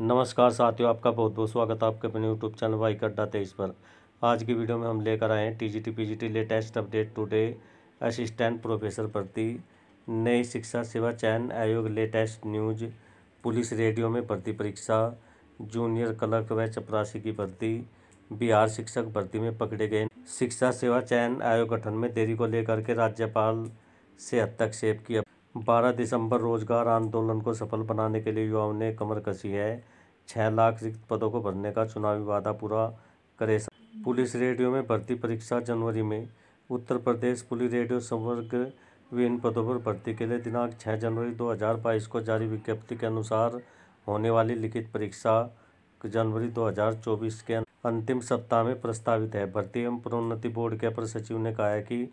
नमस्कार साथियों आपका बहुत बहुत स्वागत है आपके अपने यूट्यूब चैनल वाई कड्डा तेईस पर आज की वीडियो में हम लेकर आए हैं T G T P G T latest update today assistant professor भर्ती नई शिक्षा सेवा चयन आयोग लेटेस्ट न्यूज पुलिस रेडियो में भर्ती परीक्षा जूनियर क्लर्क व चपरासी की भर्ती बिहार शिक्षक भर्ती में पकड़े गए शिक्षा सेवा चयन आयोग गठन में देरी को लेकर के राज्यपाल से हस्तक्षेप किया बारह दिसंबर रोजगार आंदोलन को सफल बनाने के लिए युवाओं ने कमर कसी है छः लाख रिक्त पदों को भरने का चुनावी वादा पूरा करे पुलिस रेडियो में भर्ती परीक्षा जनवरी में उत्तर प्रदेश पुलिस रेडियो संवर्ग विभिन्न पदों पर भर्ती के लिए दिनांक 6 जनवरी 2022 को जारी विज्ञप्ति के अनुसार होने वाली लिखित परीक्षा जनवरी 2024 के अंतिम सप्ताह में प्रस्तावित है भर्ती एवं प्रोन्नति बोर्ड के अपर सचिव ने कहा है कि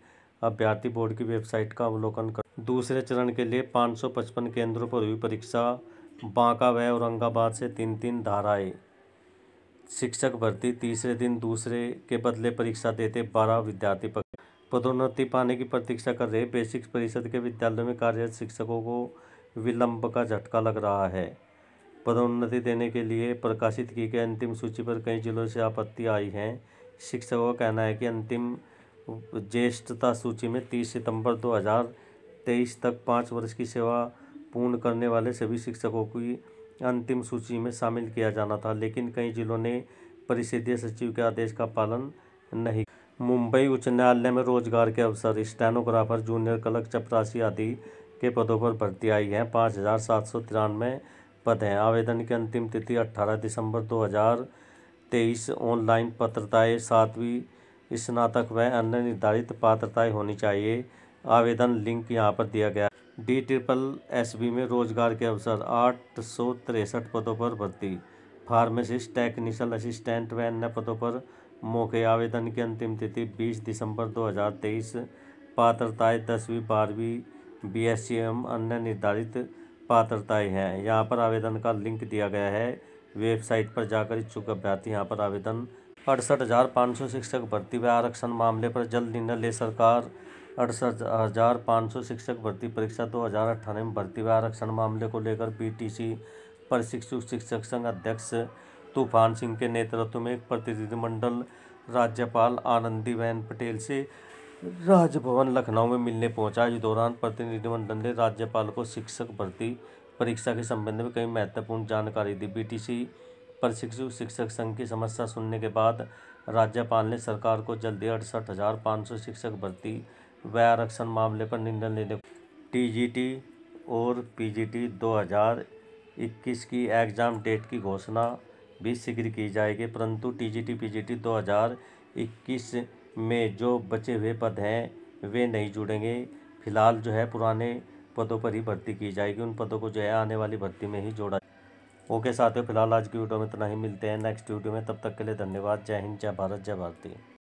अभ्यर्थी बोर्ड की वेबसाइट का अवलोकन कर दूसरे चरण के लिए 555 केंद्रों पर हुई परीक्षा बांका व औरंगाबाद से तीन तीन धाराएं शिक्षक भर्ती तीसरे दिन दूसरे के बदले परीक्षा देते बारह विद्यार्थी पदोन्नति पाने की प्रतीक्षा कर रहे बेसिक परिषद के विद्यालयों में कार्यरत शिक्षकों को विलंब का झटका लग रहा है पदोन्नति देने के लिए प्रकाशित की गई अंतिम सूची पर कई जिलों से आपत्ति आई है शिक्षकों का कहना है कि अंतिम ज्येष्ठता सूची में तीस सितंबर 2000 तेईस तक पाँच वर्ष की सेवा पूर्ण करने वाले सभी शिक्षकों की अंतिम सूची में शामिल किया जाना था लेकिन कई जिलों ने परिषदीय सचिव के आदेश का पालन नहीं मुंबई उच्च न्यायालय में रोजगार के अवसर स्टेनोग्राफर जूनियर क्लर्क चपरासी आदि के पदों पर भर्ती आई है पाँच हज़ार सात सौ तिरानवे पद हैं आवेदन की अंतिम तिथि अट्ठारह दिसंबर दो हज़ार तेईस ऑनलाइन पात्रताएँ सातवीं स्नातक व अन्य निर्धारित पात्रताएँ होनी चाहिए आवेदन लिंक यहाँ पर दिया गया डी ट्रिपल एस बी में रोजगार के अवसर आठ सौ तिरसठ पदों पर भर्ती फार्मासिस्ट टेक्निशियल असिस्टेंट व अन्य पदों पर मौके आवेदन की अंतिम तिथि 20 दिसंबर 2023 पात्रताएँ दसवीं बारहवीं बी एस सी एम अन्य निर्धारित पात्रताएँ हैं यहाँ पर आवेदन का लिंक दिया गया है वेबसाइट पर जाकर इच्छुक अभ्यर्थी यहाँ पर आवेदन अड़सठ हज़ार पाँच सौ शिक्षक भर्ती व आरक्षण मामले पर जल्द निर्णय ले सरकार अड़सठ हज़ार पाँच सौ शिक्षक भर्ती परीक्षा दो हज़ार अठारह में भर्ती व आरक्षण मामले को लेकर पीटीसी प्रशिक्षु शिक्षक संघ अध्यक्ष तूफान सिंह के नेतृत्व में एक प्रतिनिधिमंडल राज्यपाल आनंदीबेन पटेल से राजभवन लखनऊ में मिलने पहुंचा इस दौरान प्रतिनिधिमंडल ने राज्यपाल को शिक्षक भर्ती परीक्षा के संबंध में कई महत्वपूर्ण जानकारी दी बीटीसी प्रशिक्षु शिक्षक संघ की समस्या सुनने के बाद राज्यपाल ने सरकार को जल्दी अड़सठ हज़ार पाँच सौ शिक्षक भर्ती व आरक्षण मामले पर निर्णय लेने टीजीटी और पीजीटी 2021 की एग्ज़ाम डेट की घोषणा भी शीघ्र की जाएगी परंतु टीजीटी पीजीटी 2021 में जो बचे हुए पद हैं वे नहीं जुड़ेंगे फिलहाल जो है पुराने पदों पर ही भर्ती की जाएगी उन पदों को जो है आने वाली भर्ती में ही जोड़ा ओके साथियों फिलहाल आज की वीडियो में इतना ही मिलते हैं नेक्स्ट वीडियो में तब तक के लिए धन्यवाद जय हिंद जय भारत जय भारती